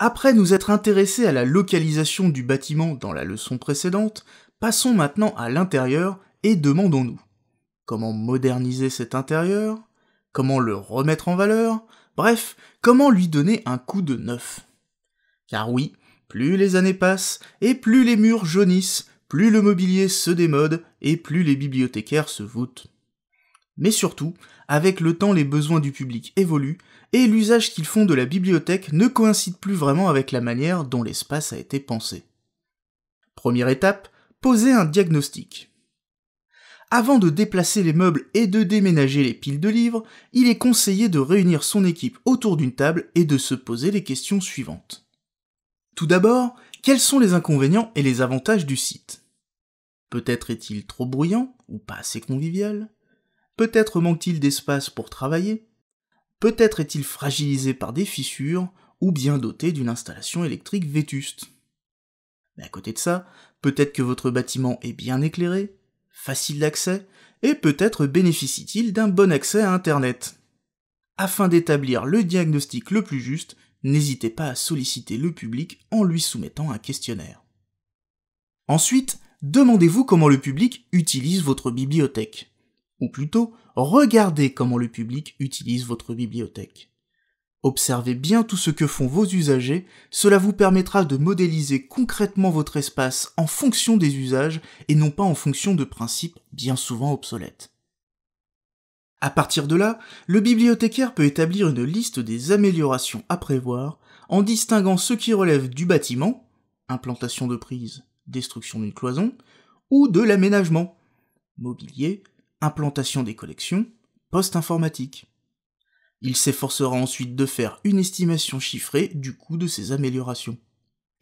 Après nous être intéressés à la localisation du bâtiment dans la leçon précédente, passons maintenant à l'intérieur et demandons-nous comment moderniser cet intérieur, comment le remettre en valeur, bref, comment lui donner un coup de neuf. Car oui, plus les années passent, et plus les murs jaunissent, plus le mobilier se démode, et plus les bibliothécaires se voûtent. Mais surtout, avec le temps les besoins du public évoluent, et l'usage qu'ils font de la bibliothèque ne coïncide plus vraiment avec la manière dont l'espace a été pensé. Première étape, poser un diagnostic. Avant de déplacer les meubles et de déménager les piles de livres, il est conseillé de réunir son équipe autour d'une table et de se poser les questions suivantes. Tout d'abord, quels sont les inconvénients et les avantages du site Peut-être est-il trop bruyant ou pas assez convivial Peut-être manque-t-il d'espace pour travailler, peut-être est-il fragilisé par des fissures ou bien doté d'une installation électrique vétuste. Mais à côté de ça, peut-être que votre bâtiment est bien éclairé, facile d'accès, et peut-être bénéficie-t-il d'un bon accès à Internet. Afin d'établir le diagnostic le plus juste, n'hésitez pas à solliciter le public en lui soumettant un questionnaire. Ensuite, demandez-vous comment le public utilise votre bibliothèque. Ou plutôt, regardez comment le public utilise votre bibliothèque. Observez bien tout ce que font vos usagers, cela vous permettra de modéliser concrètement votre espace en fonction des usages et non pas en fonction de principes bien souvent obsolètes. À partir de là, le bibliothécaire peut établir une liste des améliorations à prévoir en distinguant ce qui relève du bâtiment, implantation de prise, destruction d'une cloison, ou de l'aménagement, mobilier, implantation des collections, poste informatique. Il s'efforcera ensuite de faire une estimation chiffrée du coût de ces améliorations.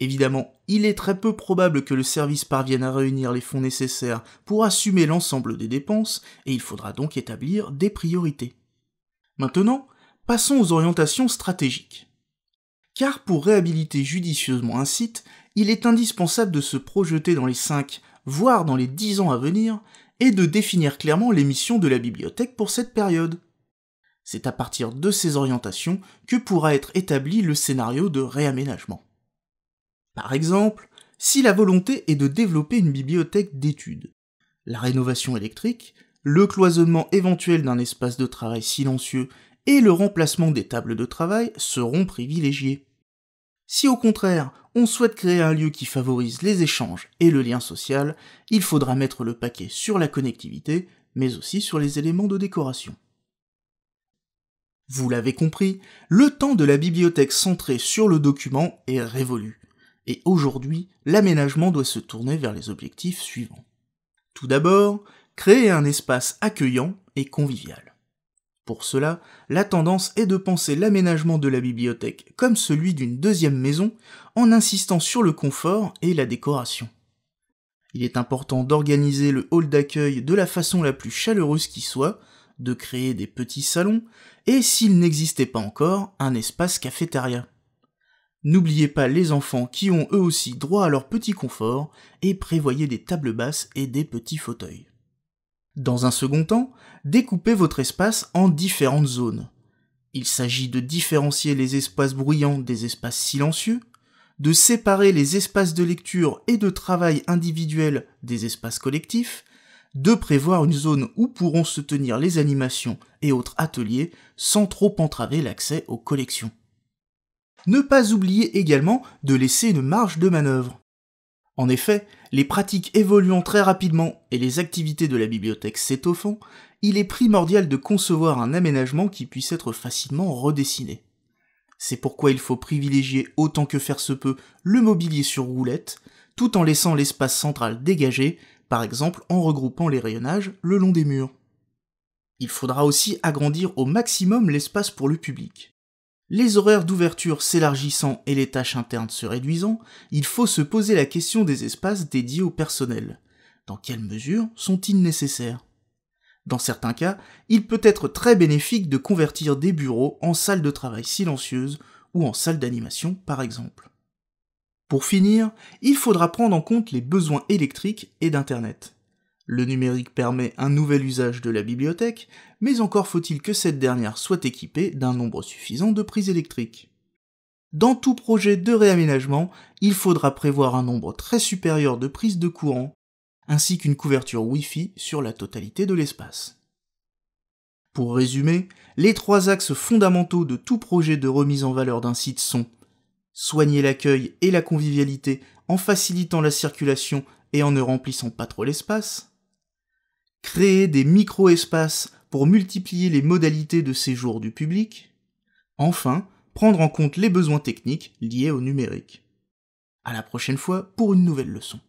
Évidemment, il est très peu probable que le service parvienne à réunir les fonds nécessaires pour assumer l'ensemble des dépenses, et il faudra donc établir des priorités. Maintenant, passons aux orientations stratégiques. Car pour réhabiliter judicieusement un site, il est indispensable de se projeter dans les 5, voire dans les 10 ans à venir, et de définir clairement les missions de la bibliothèque pour cette période. C'est à partir de ces orientations que pourra être établi le scénario de réaménagement. Par exemple, si la volonté est de développer une bibliothèque d'études, la rénovation électrique, le cloisonnement éventuel d'un espace de travail silencieux et le remplacement des tables de travail seront privilégiés. Si au contraire, on souhaite créer un lieu qui favorise les échanges et le lien social, il faudra mettre le paquet sur la connectivité, mais aussi sur les éléments de décoration. Vous l'avez compris, le temps de la bibliothèque centrée sur le document est révolu, et aujourd'hui, l'aménagement doit se tourner vers les objectifs suivants. Tout d'abord, créer un espace accueillant et convivial. Pour cela, la tendance est de penser l'aménagement de la bibliothèque comme celui d'une deuxième maison en insistant sur le confort et la décoration. Il est important d'organiser le hall d'accueil de la façon la plus chaleureuse qui soit, de créer des petits salons, et s'il n'existait pas encore, un espace cafétéria. N'oubliez pas les enfants qui ont eux aussi droit à leur petit confort, et prévoyez des tables basses et des petits fauteuils. Dans un second temps, découpez votre espace en différentes zones. Il s'agit de différencier les espaces bruyants des espaces silencieux, de séparer les espaces de lecture et de travail individuels des espaces collectifs, de prévoir une zone où pourront se tenir les animations et autres ateliers sans trop entraver l'accès aux collections. Ne pas oublier également de laisser une marge de manœuvre. En effet, les pratiques évoluant très rapidement et les activités de la bibliothèque s'étoffant, il est primordial de concevoir un aménagement qui puisse être facilement redessiné. C'est pourquoi il faut privilégier autant que faire se peut le mobilier sur roulette, tout en laissant l'espace central dégagé, par exemple en regroupant les rayonnages le long des murs. Il faudra aussi agrandir au maximum l'espace pour le public. Les horaires d'ouverture s'élargissant et les tâches internes se réduisant, il faut se poser la question des espaces dédiés au personnel. Dans quelle mesure sont-ils nécessaires Dans certains cas, il peut être très bénéfique de convertir des bureaux en salles de travail silencieuses ou en salles d'animation par exemple. Pour finir, il faudra prendre en compte les besoins électriques et d'Internet. Le numérique permet un nouvel usage de la bibliothèque, mais encore faut-il que cette dernière soit équipée d'un nombre suffisant de prises électriques. Dans tout projet de réaménagement, il faudra prévoir un nombre très supérieur de prises de courant, ainsi qu'une couverture Wi-Fi sur la totalité de l'espace. Pour résumer, les trois axes fondamentaux de tout projet de remise en valeur d'un site sont soigner l'accueil et la convivialité en facilitant la circulation et en ne remplissant pas trop l'espace, créer des micro-espaces pour multiplier les modalités de séjour du public, enfin, prendre en compte les besoins techniques liés au numérique. À la prochaine fois pour une nouvelle leçon.